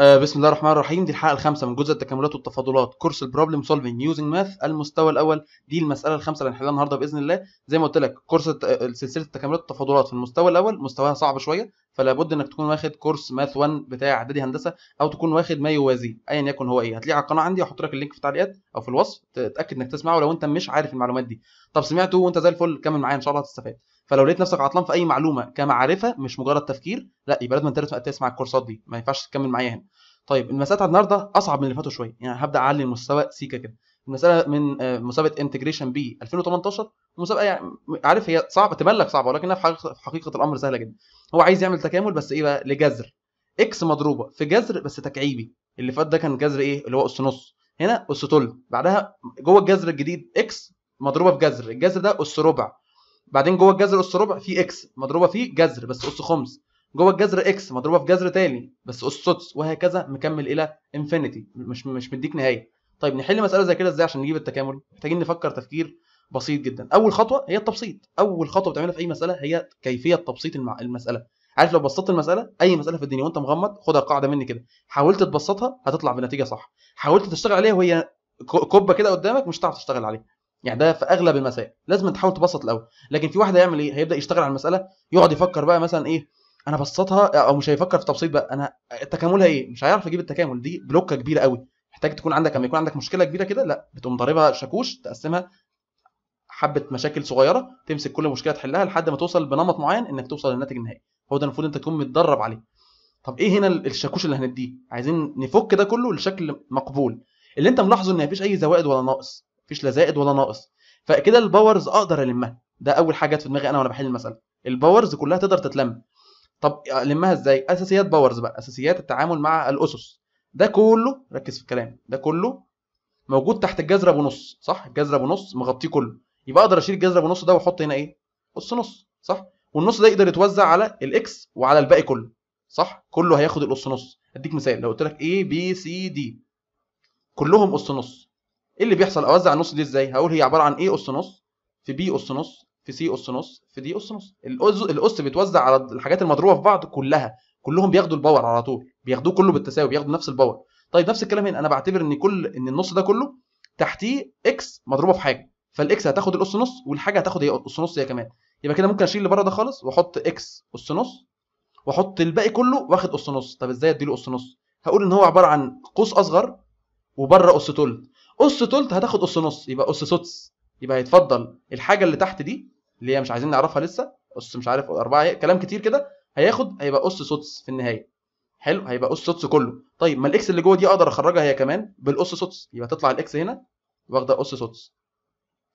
آه بسم الله الرحمن الرحيم دي الحلقه الخامسه من جزء التكاملات والتفاضلات كورس البروبلم سولفنج يوزنج ماث المستوى الاول دي المساله الخامسه اللي هنحلها النهارده باذن الله زي ما قلت لك كورس آه، سلسله التكاملات والتفاضلات في المستوى الاول مستواها صعب شويه فلا بد انك تكون واخد كورس ماث 1 بتاع اعدادي هندسه او تكون واخد ما يوازيه ايا يكن هو ايه هتلاقيه على القناه عندي هحط لك اللينك في التعليقات او في الوصف تتاكد انك تسمعه لو انت مش عارف المعلومات دي طب سمعته وانت زي الفل كمل معايا ان شاء الله هتستفاد فلو لقيت نفسك عطلان في اي معلومه كمعرفه مش مجرد تفكير لا يبقى لازم انت تسمع الكورسات دي ما ينفعش تكمل معايا هنا طيب المساله بتاعت النهارده اصعب من اللي فاتوا شويه يعني هبدا اعلي المستوى سيكا كده المساله من مسابقه انتجريشن بي 2018 مسابقه يعني عارف هي صعبه تبان لك صعبه ولكنها في حقيقه الامر سهله جدا هو عايز يعمل تكامل بس ايه بقى لجذر اكس مضروبه في جذر بس تكعيبي اللي فات ده كان جذر ايه اللي هو اس نص هنا اس ثلث بعدها جوه الجذر الجديد اكس مضروبه في جذر الجذر ده اس ربع بعدين جوه الجذر اس ربع في اكس مضروبه فيه جذر بس اس خمس جوه الجذر اكس مضروبه في جذر تاني بس اس سدس وهكذا مكمل الى انفينيتي مش مش مديك نهايه طيب نحل مساله زي كده ازاي عشان نجيب التكامل محتاجين نفكر تفكير بسيط جدا اول خطوه هي التبسيط اول خطوه بتعملها في اي مساله هي كيفيه تبسيط المساله عارف لو بسطت المساله اي مساله في الدنيا وانت مغمض خد القاعده مني كده حاولت تبسطها هتطلع بنتيجه صح حاولت تشتغل عليها وهي كوبه كده قدامك مش هتعرف تشتغل عليها يعني ده في اغلب المسائل لازم تحاول تبسط الاول لكن في واحد هيعمل ايه هيبدا يشتغل على المساله يقعد يفكر بقى مثلا ايه انا بسطها او مش هيفكر في تبسيط بقى انا تكاملها ايه مش هيعرف يجيب التكامل دي بلوكه كبيره قوي محتاج تكون عندك لما يكون عندك مشكله كبيره كده لا بتقوم ضاربها شاكوش تقسمها حبه مشاكل صغيره تمسك كل مشكله تحلها لحد ما توصل بنمط معين انك توصل للناتج النهائي هو ده المفروض انت تكون متدرب عليه طب ايه هنا الشاكوش اللي هنديه عايزين نفك ده كله لشكل مقبول اللي انت ملاحظه ان مفيش اي زوائد ولا ناقص مفيش لا زائد ولا ناقص فكده الباورز اقدر المها ده اول حاجه في دماغي انا وانا بحل المساله الباورز كلها تقدر تتلم طب المها ازاي اساسيات باورز بقى اساسيات التعامل مع الاسس ده كله ركز في الكلام ده كله موجود تحت الجذر بنص صح الجذر بنص مغطيه كله يبقى اقدر اشيل الجذر بنص ده واحط هنا ايه اس نص صح والنص ده يقدر يتوزع على الاكس وعلى الباقي كله صح كله هياخد القص نص اديك مثال لو قلت لك ايه بي سي دي كلهم اس نص ايه اللي بيحصل اوزع النص دي ازاي هقول هي عباره عن ايه اس نص في بي اس نص في سي اس نص في دي اس نص الاس الاس بيتوزع على الحاجات المضروبه في بعض كلها كلهم بياخدوا الباور على طول بياخدوه كله بالتساوي بياخدوا نفس الباور طيب نفس الكلام هنا انا بعتبر ان كل ان النص ده كله تحتيه اكس مضروبه في حاجه فالاكس هتاخد الاس نص والحاجه هتاخد هي اس نص هي كمان يبقى كده ممكن اشيل اللي بره ده خالص واحط اكس اس نص واحط الباقي كله واخد اس نص طب ازاي اديله اس نص هقول ان هو عباره عن قوس اصغر وبره اس تلت اس تلت هتاخد اس نص يبقى اس سدس يبقى هيتفضل الحاجه اللي تحت دي اللي هي مش عايزين نعرفها لسه اس مش عارف اربعه كلام كتير كده هياخد هيبقى اس سدس في النهايه حلو هيبقى اس سدس كله طيب ما الاكس اللي جوه دي اقدر اخرجها هي كمان بالاس سدس يبقى تطلع الاكس هنا واخده اس سدس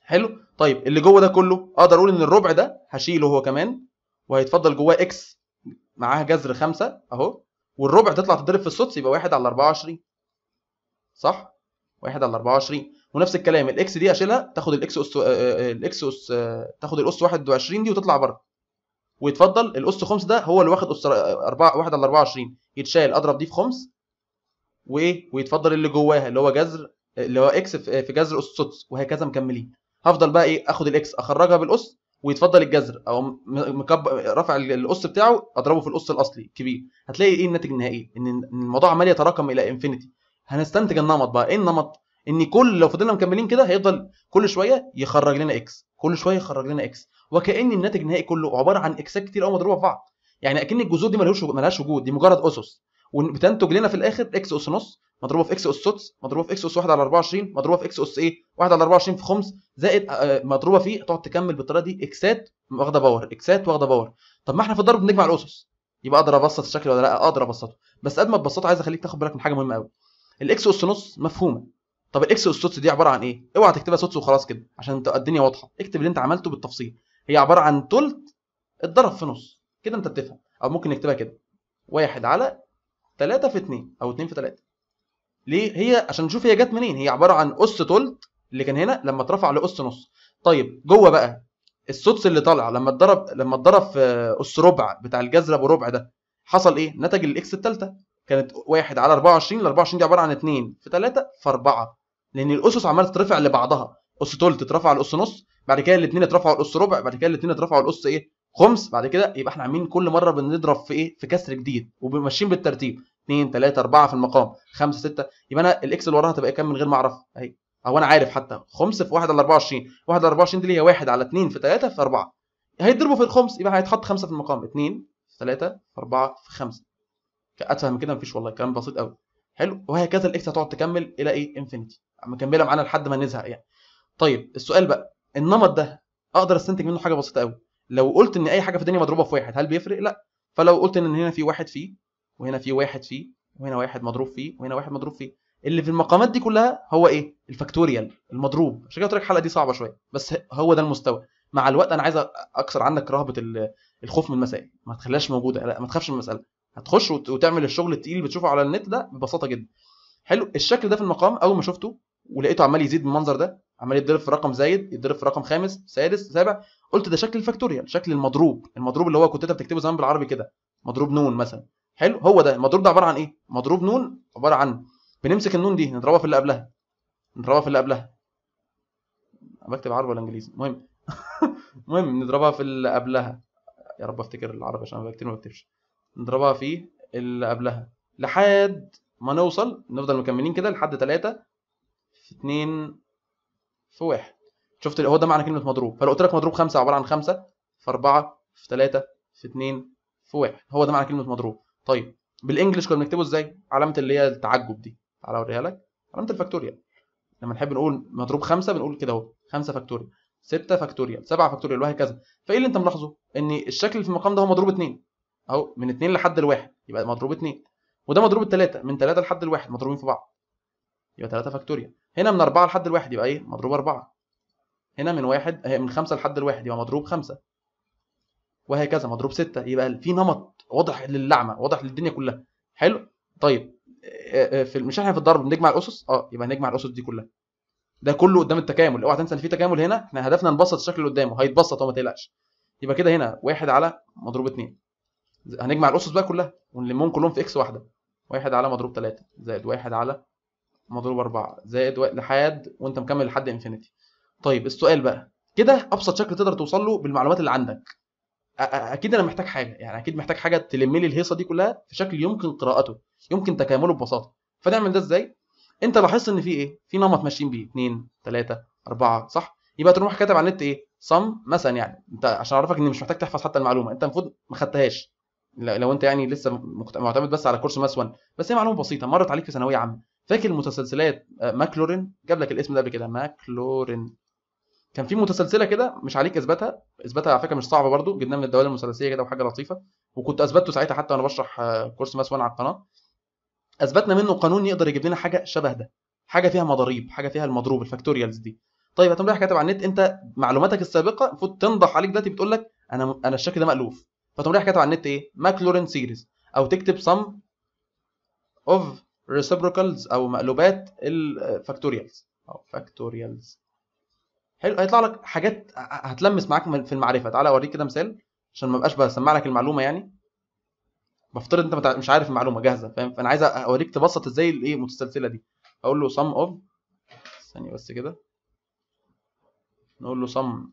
حلو طيب اللي جوه ده كله اقدر اقول ان الربع ده هشيله هو كمان وهيتفضل جواه اكس معاها جذر 5 اهو والربع تطلع تتضرب في السدس يبقى 1 على 24 صح 1 على 24 ونفس الكلام الاكس دي اشيلها تاخد الاكس اس آه، آه، الاكس اس آه، تاخد الاس 21 دي وتطلع بره ويتفضل الاس خمس ده هو اللي واخد اس 4 1 على 24 يتشال اضرب دي في خمس وايه ويتفضل اللي جواها اللي هو جذر اللي هو اكس في جذر اس 6 وهكذا مكملين هفضل بقى ايه اخد الاكس اخرجها بالاس ويتفضل الجذر او رفع رافع الاس بتاعه اضربه في الاس الاصلي كبير هتلاقي ايه الناتج النهائي ان الموضوع عمال يتراكم الى انفينيتي هنستنتج النمط بقى ايه النمط ان كل لو فضلنا مكملين كده هيفضل كل شويه يخرج لنا اكس كل شويه يخرج لنا اكس وكان الناتج النهائي كله عباره عن اكسات كتير قوي مضروبه في بعض يعني اكن الجذور دي ملهاش ملهاش وجود دي مجرد اسس وبتنتج لنا في الاخر اكس اس نص مضروبه في اكس اس سدس مضروبه في اكس اس 1 على 24 مضروبه في اكس اس ايه 1 على 24 في خمس زائد آه، مضروبه فيه تقعد تكمل بالطريقه دي اكسات واخده باور اكسات واخده باور طب ما احنا في الضرب بنجمع الاسس يبقى اقدر ابسط الشكل ولا لا اقدر ابسطه بس قد ما تبسطه عايز اخليك تاخد بالك من حاجه مهمه قوي الاكس اس نص مفهومه طب الاكس اس نص دي عباره عن ايه اوعى تكتبها سوتس وخلاص كده عشان الدنيا واضحه اكتب اللي انت عملته بالتفصيل هي عباره عن تلت اتضرب في نص كده انت بتفهم او ممكن نكتبها كده واحد على 3 في 2 او 2 في 3 ليه هي عشان نشوف هي جت منين هي عباره عن اس تلت اللي كان هنا لما اترفع لاس نص طيب جوه بقى السدس اللي طالع لما اتضرب لما اتضرب في اس ربع بتاع الجذر ابو ربع ده حصل ايه نتج الاكس الثالثه كانت 1 على 24 ال 24 دي عباره عن 2 في 3 في 4 لان الاسس عماله تترفع لبعضها اس تلت اترفع على اس نص بعد كده الاثنين اترفعوا على اس ربع بعد كده الاثنين اترفعوا على اس ايه خمس بعد كده يبقى احنا عاملين كل مره بنضرب في ايه في كسر جديد وماشيين بالترتيب 2 3 4 في المقام 5 6 يبقى انا الاكس اللي وراها هتبقى كام من غير ما اعرف اهي او انا عارف حتى خمس في 1 على 24 1 على 24 دي اللي هي 1 على 2 في 3 في 4 هيضربوا في الخمس يبقى هيتحط 5 في المقام 2 في 3 في 4 في 5 اتفه من كده مفيش والله كلام بسيط قوي حلو وهكذا الاكس هتقعد تكمل الى ايه انفينيتي مكمله معانا لحد ما نزهق يعني طيب السؤال بقى النمط ده اقدر استنتج منه حاجه بسيطه قوي لو قلت ان اي حاجه في الدنيا مضروبه في واحد هل بيفرق لا فلو قلت ان هنا في واحد فيه وهنا في واحد فيه وهنا واحد مضروب فيه وهنا واحد مضروب فيه اللي في المقامات دي كلها هو ايه الفاكتوريال المضروب عشان كده الحلقه دي صعبه شويه بس هو ده المستوى مع الوقت انا عايز اكسر عندك رهبه الخوف من المسائل ما تخليهاش موجوده لا ما تخافش من المساله هتخش وتعمل الشغل التقيل اللي بتشوفه على النت ده ببساطه جدا حلو الشكل ده في المقام اول ما شفته ولقيته عمال يزيد بالمنظر ده عمال يتضرب في رقم زايد يتضرب في رقم خامس سادس سابع قلت ده شكل الفاكتوريال شكل المضروب المضروب اللي هو كنت انت بتكتبه زمان بالعربي كده مضروب نون مثلا حلو هو ده المضروب ده عباره عن ايه مضروب نون عباره عن بنمسك النون دي نضربها في اللي قبلها نضربها في اللي قبلها بكتب عربي ولا انجليزي المهم المهم نضربها في اللي قبلها يا رب افتكر العربي عشان بكتير ما بكتبش نضربها في اللي قبلها لحد ما نوصل نفضل مكملين كده لحد 3 في 2 في 1 شفت هو ده معنى كلمه مضروب فلو قلت لك مضروب 5 عباره عن 5 في 4 في 3 في 2 في 1 هو ده معنى كلمه مضروب طيب بالانجلش كنا بنكتبه ازاي علامه اللي هي التعجب دي تعالى اوريها لك علامه الفاكتوريال لما نحب نقول مضروب 5 بنقول كده اهو 5 فاكتوريال 6 فاكتوريال 7 فاكتوريال وهكذا فايه اللي انت ملاحظه ان الشكل اللي في المقام ده هو مضروب 2 اهو من 2 لحد الواحد يبقى مضروب 2 وده مضروب 3 من 3 لحد الواحد مضروبين في بعض يبقى 3 فاكتوريال هنا من 4 لحد الواحد يبقى ايه مضروب 4 هنا من واحد من 5 لحد الواحد يبقى مضروب 5 وهكذا مضروب 6 يبقى في نمط واضح للعمى واضح للدنيا كلها حلو طيب آه، آه، في مش احنا في الضرب بنجمع الاسس اه يبقى نجمع الاسس دي كلها ده كله قدام التكامل اوعى تنسى ان في تكامل هنا احنا هدفنا نبسط الشكل اللي قدامه هيتبسط وما تقلقش يبقى كده هنا 1 على مضروب 2 هنجمع الاسس بقى كلها ونلمهم كلهم في اكس واحده واحد على مضروب 3 زائد واحد على مضروب 4 زائد لحد وانت مكمل لحد انفينيتي طيب السؤال بقى كده ابسط شكل تقدر توصل له بالمعلومات اللي عندك اكيد انا محتاج حاجه يعني اكيد محتاج حاجه تلم لي الهيصه دي كلها في شكل يمكن قراءته يمكن تكامله ببساطه فنعمل ده ازاي انت لاحظت ان في ايه في نمط ماشيين بيه 2 3 4 صح يبقى تروح كاتب على النت ايه صم مثلا يعني انت عشان اعرفك ان مش محتاج تحفظ حتى المعلومه انت المفروض ما خدتهاش لو انت يعني لسه معتمد بس على كورس ماس 1 بس هي معلومه بسيطه مرت عليك في ثانويه عامه فاكر المتسلسلات آه، ماكلورين جاب لك الاسم ده قبل كده ماكلورين كان في متسلسله كده مش عليك اثباتها اثباتها على فكره مش صعبه برضو جبناها من الدوال المثلثيه كده وحاجه لطيفه وكنت اثبته ساعتها حتى وانا بشرح آه، كورس ماس 1 على القناه اثبتنا منه قانون يقدر يجيب لنا حاجه شبه ده حاجه فيها مضاريب حاجه فيها المضروب الفاكتوريالز دي طيب هتقوم رايح كاتب على النت انت معلوماتك السابقه المفروض تنضح عليك دلوقتي بتقول لك انا انا الشكل ده مالوف فتقوم رايح كاتب على النت ايه ماكلورين سيريز او تكتب سم اوف ريسبروكالز او مقلوبات الفاكتوريالز او فاكتوريالز حلو هيطلع لك حاجات هتلمس معاك في المعرفه تعالى اوريك كده مثال عشان ما ابقاش بسمع لك المعلومه يعني بفترض انت مش عارف المعلومه جاهزه فاهم فانا عايز اوريك تبسط ازاي الايه المتسلسله دي اقول له sum of ثانيه بس كده نقول له sum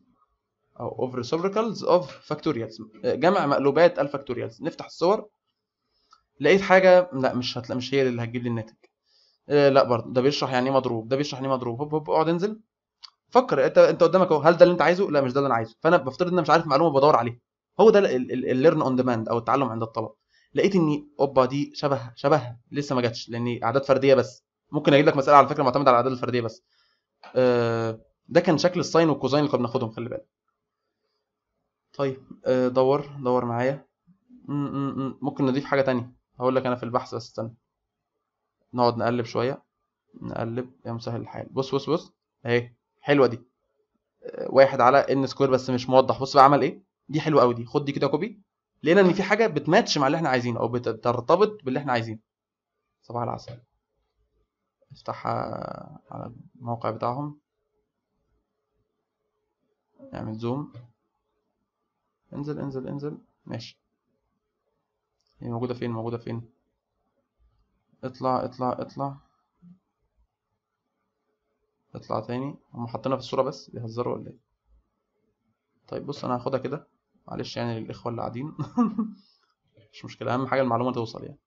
او اوفر ريسيفركلز اوف فاكتوريالز جمع مقلوبات الفاكتوريالز نفتح الصور لقيت حاجه لا مش هتلا مش هي اللي هتجيب لي الناتج آه، لا برضه ده بيشرح يعني ايه مضروب ده بيشرح يعني ايه مضروب هوب هوب اقعد انزل فكر انت انت قدامك اهو هل ده اللي انت عايزه لا مش ده اللي انا عايزه فانا بفترض ان انا مش عارف معلومه بدور عليها هو ده الليرن اون ديماند او التعلم عند الطلب لقيت اني اوبا دي شبه شبه لسه ما جاتش لان اعداد فرديه بس ممكن اجيب لك مساله على فكره معتمده على الاعداد الفرديه بس آه، ده كان شكل الساين والكوزاين اللي كنا بناخدهم خلي بالك طيب آه، دور دور معايا ممكن نضيف حاجة تانية هقول لك أنا في البحث بس استنى نقعد نقلب شوية نقلب يا مسهل الحال بص بص بص أهي حلوة دي آه، واحد على ان سكوير بس مش موضح بص بقى عمل ايه دي حلوة أوي دي خد دي كده كوبي لقينا ان في حاجة بتماتش مع اللي احنا عايزينه أو بترتبط باللي احنا عايزينه صباح العسل افتحها آه، على الموقع بتاعهم نعمل زوم انزل انزل انزل ماشي هي موجودة فين موجودة فين اطلع اطلع اطلع اطلع تاني هم حاطينها في الصورة بس بيهزروا ولا ايه طيب بص انا هاخدها كده معلش يعني للاخوة اللي قاعدين مش مشكلة اهم حاجة المعلومة توصل يعني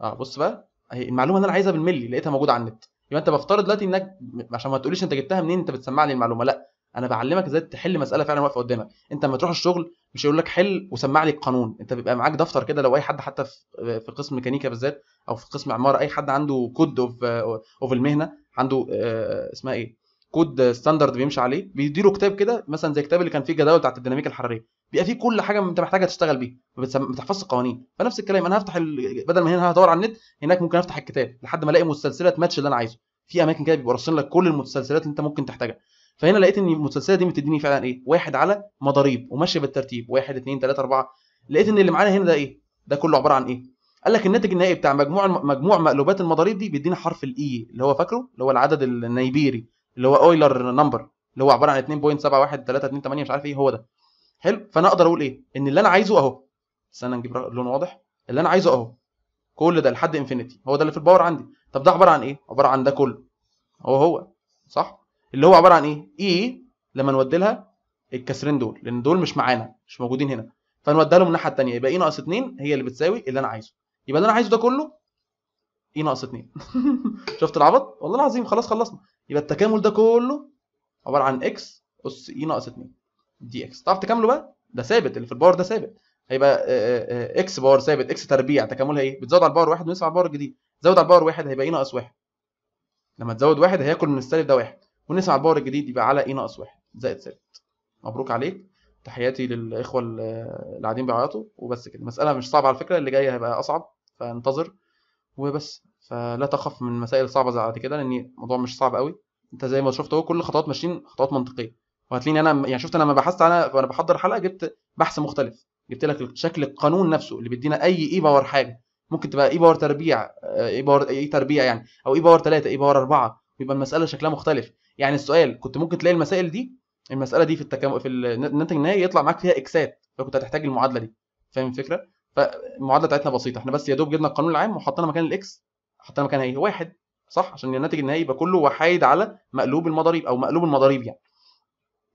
اه بص بقى اهي المعلومة اللي انا عايزها بالملي لقيتها موجودة على النت يبقى انت بفترض دلوقتي انك عشان ما تقوليش انت جبتها منين انت بتسمعني المعلومة لا انا بعلمك ازاي تحل مساله فعلا واقفه قدامك انت لما تروح الشغل مش هيقول لك حل وسمع لي القانون انت بيبقى معاك دفتر كده لو اي حد حتى في قسم ميكانيكا بالذات او في قسم عماره اي حد عنده كود اوف اوف المهنه عنده آه، اسمها ايه كود ستاندرد بيمشي عليه بيديله كتاب كده مثلا زي الكتاب اللي كان فيه الجداول بتاعت الديناميكا الحراريه بيبقى فيه كل حاجه انت محتاجها تشتغل بيها ما بتحفظش القوانين فنفس الكلام انا هفتح ال... بدل ما هنا هدور على النت هناك ممكن افتح الكتاب لحد ما الاقي مسلسله ماتش اللي انا عايزه في اماكن كده بيبقى لك كل المتسلسلات اللي انت ممكن تحتاجها فهنا لقيت ان المتسلسله دي بتديني فعلا ايه واحد على مضاريب وماشيه بالترتيب واحد اثنين ثلاثه اربعه لقيت ان اللي معانا هنا ده ايه ده كله عباره عن ايه قال لك الناتج النهائي بتاع مجموع مجموع مقلوبات المضاريب دي بيدينا حرف الاي e اللي هو فاكره اللي هو العدد النيبيري اللي هو اويلر نمبر اللي هو عباره عن 2.71328 مش عارف ايه هو ده حلو فانا اقدر اقول ايه ان اللي انا عايزه اهو استنى نجيب لون واضح اللي انا عايزه اهو كل ده لحد انفينيتي هو ده اللي في الباور عندي طب ده عباره عن ايه عباره عن ده كله هو هو صح اللي هو عباره عن ايه اي e لما نودي لها الكسرين دول لان دول مش معانا مش موجودين هنا فنوديها لهم الناحيه الثانيه يبقى اي e ناقص 2 هي اللي بتساوي اللي انا عايزه يبقى اللي انا عايزه ده كله اي e ناقص 2 شفت العبط والله العظيم خلاص خلصنا يبقى التكامل ده كله عباره عن اكس اس اي ناقص 2 دي اكس تعرف تكامله بقى ده ثابت اللي في الباور ده ثابت هيبقى اكس آه، آه، آه، باور ثابت اكس تربيع تكاملها ايه بتزود على الباور واحد على الباور الجديد زود على الباور واحد هيبقى ايه ناقص واحد لما تزود واحد هياكل من السالب ده واحد ونقسم على الباور الجديد يبقى على ايه ناقص واحد زائد ثابت مبروك عليك تحياتي للاخوه اللي قاعدين بيعيطوا وبس كده مساله مش صعبه على فكره اللي جايه هيبقى اصعب فانتظر وبس فلا تخف من مسائل الصعبه زي كده لان الموضوع مش صعب قوي انت زي ما شفت اهو كل الخطوات ماشيين خطوات منطقيه وهتلاقيني انا يعني شفت انا لما بحثت انا وانا بحضر حلقه جبت بحث مختلف جبت لك شكل القانون نفسه اللي بيدينا اي اي e باور حاجه ممكن تبقى اي باور تربيع آه، اي باور اي تربيع يعني او اي باور 3 اي باور 4 ويبقى المساله شكلها مختلف يعني السؤال كنت ممكن تلاقي المسائل دي المساله دي في التكامل في الناتج النهائي يطلع معاك فيها اكسات فكنت هتحتاج المعادله دي فاهم الفكره فالمعادله بتاعتنا بسيطه احنا بس يا دوب جبنا القانون العام وحطينا مكان الاكس حطينا مكانها ايه واحد صح عشان الناتج النهائي يبقى كله وحايد على مقلوب المضاريب او مقلوب المضاريب يعني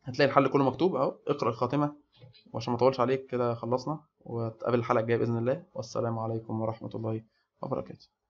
هتلاقي الحل كله مكتوب اهو اقرا الخاتمه وعشان ما اطولش عليك كده خلصنا واتقابل الحلقة الجاية بإذن الله والسلام عليكم ورحمة الله وبركاته